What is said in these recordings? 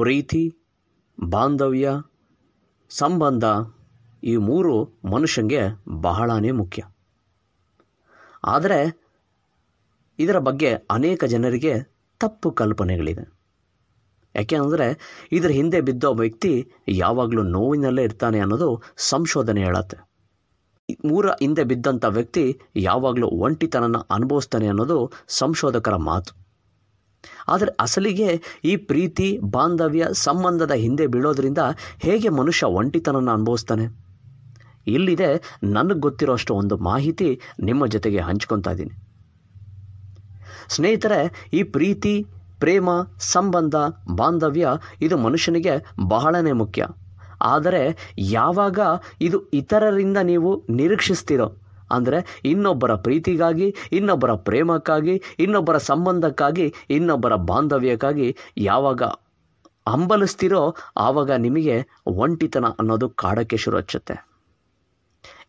ಪ್ರೀತಿ ಬಾಂಧವ್ಯ ಸಂಬಂಧ ಈ ಮೂರು ಮನುಷ್ಯನಿಗೆ ಬಹಳನೇ ಮುಖ್ಯ ಆದರೆ ಇದರ ಬಗ್ಗೆ ಅನೇಕ ಜನರಿಗೆ ತಪ್ಪು ಕಲ್ಪನೆಗಳಿದೆ ಯಾಕೆ ಅಂದರೆ ಇದರ ಹಿಂದೆ ಬಿದ್ದ ವ್ಯಕ್ತಿ ಯಾವಾಗಲೂ ನೋವಿನಲ್ಲೇ ಇರ್ತಾನೆ ಅನ್ನೋದು ಸಂಶೋಧನೆ ಹೇಳತ್ತೆ ಮೂರ ಹಿಂದೆ ಬಿದ್ದಂಥ ವ್ಯಕ್ತಿ ಯಾವಾಗಲೂ ಒಂಟಿತನನ ಅನುಭವಿಸ್ತಾನೆ ಅನ್ನೋದು ಸಂಶೋಧಕರ ಮಾತು ಆದರೆ ಅಸಲಿಗೆ ಈ ಪ್ರೀತಿ ಬಾಂಧವ್ಯ ಸಂಬಂಧದ ಹಿಂದೆ ಬೀಳೋದ್ರಿಂದ ಹೇಗೆ ಮನುಷ್ಯ ಒಂಟಿತನನ್ನು ಅನುಭವಿಸ್ತಾನೆ ಇಲ್ಲಿದೆ ನನಗೆ ಗೊತ್ತಿರೋಷ್ಟು ಒಂದು ಮಾಹಿತಿ ನಿಮ್ಮ ಜೊತೆಗೆ ಹಂಚ್ಕೊತಾ ಇದ್ದೀನಿ ಸ್ನೇಹಿತರೆ ಈ ಪ್ರೀತಿ ಪ್ರೇಮ ಸಂಬಂಧ ಬಾಂಧವ್ಯ ಇದು ಮನುಷ್ಯನಿಗೆ ಬಹಳನೇ ಮುಖ್ಯ ಆದರೆ ಯಾವಾಗ ಇದು ಇತರರಿಂದ ನೀವು ನಿರೀಕ್ಷಿಸ್ತೀರೋ ಅಂದರೆ ಇನ್ನೊಬ್ಬರ ಪ್ರೀತಿಗಾಗಿ ಇನ್ನೊಬ್ಬರ ಪ್ರೇಮಕ್ಕಾಗಿ ಇನ್ನೊಬ್ಬರ ಸಂಬಂಧಕ್ಕಾಗಿ ಇನ್ನೊಬ್ಬರ ಬಾಂಧವ್ಯಕ್ಕಾಗಿ ಯಾವಾಗ ಹಂಬಲಿಸ್ತಿರೋ ಆವಾಗ ನಿಮಗೆ ಒಂಟಿತನ ಅನ್ನೋದು ಕಾಡಕ್ಕೆ ಶುರು ಹಚ್ಚುತ್ತೆ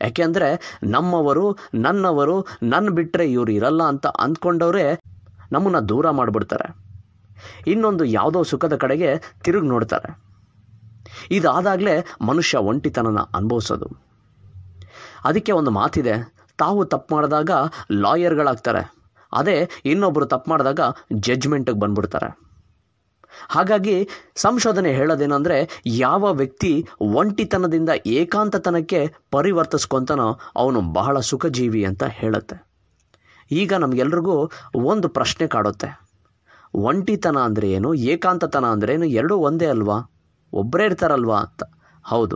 ಯಾಕೆಂದರೆ ನಮ್ಮವರು ನನ್ನವರು ನನ್ನ ಬಿಟ್ಟರೆ ಇವರು ಇರಲ್ಲ ಅಂತ ಅಂದ್ಕೊಂಡವರೇ ನಮ್ಮನ್ನು ದೂರ ಮಾಡಿಬಿಡ್ತಾರೆ ಇನ್ನೊಂದು ಯಾವುದೋ ಸುಖದ ಕಡೆಗೆ ತಿರುಗಿ ನೋಡ್ತಾರೆ ಇದಾದಾಗಲೇ ಮನುಷ್ಯ ಒಂಟಿತನನ ಅನುಭವಿಸೋದು ಅದಕ್ಕೆ ಒಂದು ಮಾತಿದೆ ತಾವು ತಪ್ಪು ಮಾಡಿದಾಗ ಲಾಯರ್ಗಳಾಗ್ತಾರೆ ಅದೇ ಇನ್ನೊಬ್ಬರು ತಪ್ಪು ಮಾಡಿದಾಗ ಜಜ್ಮೆಂಟಿಗೆ ಬಂದ್ಬಿಡ್ತಾರೆ ಹಾಗಾಗಿ ಸಂಶೋಧನೆ ಹೇಳೋದೇನಂದರೆ ಯಾವ ವ್ಯಕ್ತಿ ಒಂಟಿತನದಿಂದ ಏಕಾಂತತನಕ್ಕೆ ಪರಿವರ್ತಿಸ್ಕೊತಾನೋ ಅವನು ಬಹಳ ಸುಖಜೀವಿ ಅಂತ ಹೇಳುತ್ತೆ ಈಗ ನಮಗೆಲ್ರಿಗೂ ಒಂದು ಪ್ರಶ್ನೆ ಕಾಡುತ್ತೆ ಒಂಟಿತನ ಅಂದರೆ ಏನು ಏಕಾಂತತನ ಅಂದರೆ ಏನು ಎರಡೂ ಒಂದೇ ಅಲ್ವಾ ಒಬ್ಬರೇ ಇರ್ತಾರಲ್ವಾ ಅಂತ ಹೌದು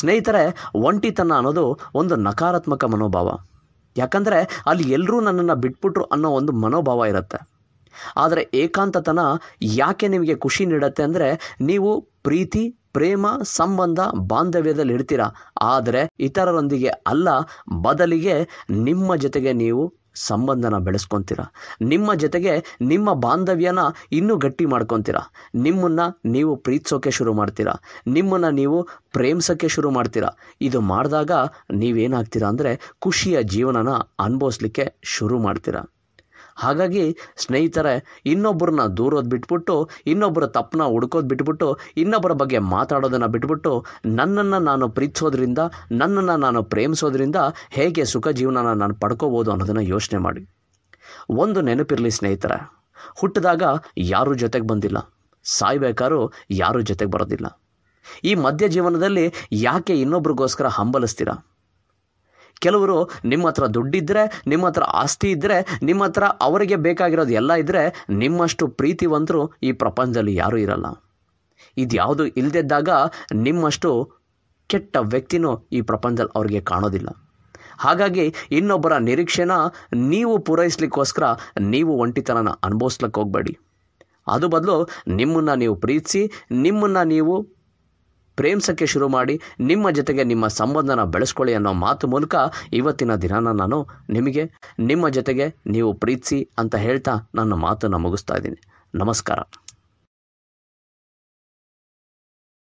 ಸ್ನೇಹಿತರೆ ಒಂಟಿತನ ಅನ್ನೋದು ಒಂದು ನಕಾರಾತ್ಮಕ ಮನೋಭಾವ ಯಾಕಂದರೆ ಅಲ್ಲಿ ಎಲ್ಲರೂ ನನ್ನನ್ನು ಬಿಟ್ಬಿಟ್ರು ಅನ್ನೋ ಒಂದು ಮನೋಭಾವ ಇರುತ್ತೆ ಆದರೆ ಏಕಾಂತತನ ಯಾಕೆ ನಿಮಗೆ ಖುಷಿ ನೀಡುತ್ತೆ ಅಂದರೆ ನೀವು ಪ್ರೀತಿ ಪ್ರೇಮ ಸಂಬಂಧ ಬಾಂಧವ್ಯದಲ್ಲಿ ಇರ್ತೀರ ಆದರೆ ಇತರರೊಂದಿಗೆ ಅಲ್ಲ ಬದಲಿಗೆ ನಿಮ್ಮ ಜೊತೆಗೆ ನೀವು ಸಂಬಂಧನ ಬೆಳೆಸ್ಕೊತೀರ ನಿಮ್ಮ ಜೊತೆಗೆ ನಿಮ್ಮ ಬಾಂಧವ್ಯನ ಇನ್ನೂ ಗಟ್ಟಿ ಮಾಡ್ಕೊತೀರ ನಿಮ್ಮನ್ನು ನೀವು ಪ್ರೀತಿಸೋಕೆ ಶುರು ಮಾಡ್ತೀರಾ ನಿಮ್ಮನ್ನು ನೀವು ಪ್ರೇಮಿಸೋಕ್ಕೆ ಶುರು ಮಾಡ್ತೀರಾ ಇದು ಮಾಡಿದಾಗ ನೀವೇನಾಗ್ತೀರಾ ಅಂದರೆ ಖುಷಿಯ ಜೀವನನ ಅನುಭವಿಸ್ಲಿಕ್ಕೆ ಶುರು ಮಾಡ್ತೀರಾ ಹಾಗಾಗಿ ಸ್ನೇಹಿತರೆ ಇನ್ನೊಬ್ಬರನ್ನ ದೂರೋದು ಬಿಟ್ಬಿಟ್ಟು ಇನ್ನೊಬ್ಬರ ತಪ್ಪನ್ನ ಹುಡ್ಕೋದು ಬಿಟ್ಬಿಟ್ಟು ಇನ್ನೊಬ್ಬರ ಬಗ್ಗೆ ಮಾತಾಡೋದನ್ನು ಬಿಟ್ಬಿಟ್ಟು ನನ್ನನ್ನು ನಾನು ಪ್ರೀತಿಸೋದ್ರಿಂದ ನನ್ನನ್ನು ನಾನು ಪ್ರೇಮಿಸೋದ್ರಿಂದ ಹೇಗೆ ಸುಖ ಜೀವನ ನಾನು ಪಡ್ಕೋಬೋದು ಅನ್ನೋದನ್ನು ಯೋಚನೆ ಮಾಡಿ ಒಂದು ನೆನಪಿರಲಿ ಸ್ನೇಹಿತರೆ ಹುಟ್ಟಿದಾಗ ಯಾರೂ ಜೊತೆಗೆ ಬಂದಿಲ್ಲ ಸಾಯ್ಬೇಕಾದ್ರೂ ಯಾರೂ ಜೊತೆಗೆ ಬರೋದಿಲ್ಲ ಈ ಮಧ್ಯ ಜೀವನದಲ್ಲಿ ಯಾಕೆ ಇನ್ನೊಬ್ರಿಗೋಸ್ಕರ ಹಂಬಲಿಸ್ತೀರಾ ಕೆಲವರು ನಿಮ್ಮ ಹತ್ರ ದುಡ್ಡಿದ್ದರೆ ನಿಮ್ಮ ಹತ್ರ ಆಸ್ತಿ ಇದ್ದರೆ ನಿಮ್ಮ ಹತ್ರ ಅವರಿಗೆ ಬೇಕಾಗಿರೋದು ಎಲ್ಲ ಇದ್ದರೆ ನಿಮ್ಮಷ್ಟು ಪ್ರೀತಿವಂತರು ಈ ಪ್ರಪಂಚದಲ್ಲಿ ಯಾರೂ ಇರಲ್ಲ ಇದ್ಯಾವುದು ಇಲ್ಲದಿದ್ದಾಗ ನಿಮ್ಮಷ್ಟು ಕೆಟ್ಟ ವ್ಯಕ್ತಿನೂ ಈ ಪ್ರಪಂಚದಲ್ಲಿ ಅವರಿಗೆ ಕಾಣೋದಿಲ್ಲ ಹಾಗಾಗಿ ಇನ್ನೊಬ್ಬರ ನಿರೀಕ್ಷೆನ ನೀವು ಪೂರೈಸಲಿಕ್ಕೋಸ್ಕರ ನೀವು ಒಂಟಿತನನ ಅನುಭವಿಸ್ಲಿಕ್ಕೆ ಹೋಗಬೇಡಿ ಅದು ಬದಲು ನಿಮ್ಮನ್ನು ನೀವು ಪ್ರೀತಿಸಿ ನಿಮ್ಮನ್ನು ನೀವು ಪ್ರೇಮಿಸೋಕ್ಕೆ ಶುರು ಮಾಡಿ ನಿಮ್ಮ ಜೊತೆಗೆ ನಿಮ್ಮ ಸಂಬಂಧನ ಬೆಳೆಸ್ಕೊಳ್ಳಿ ಅನ್ನೋ ಮಾತು ಮೂಲಕ ಇವತ್ತಿನ ದಿನನ ನಾನು ನಿಮಗೆ ನಿಮ್ಮ ಜೊತೆಗೆ ನೀವು ಪ್ರೀತಿಸಿ ಅಂತ ಹೇಳ್ತಾ ನನ್ನ ಮಾತನ್ನು ಮುಗಿಸ್ತಾ ಇದ್ದೀನಿ ನಮಸ್ಕಾರ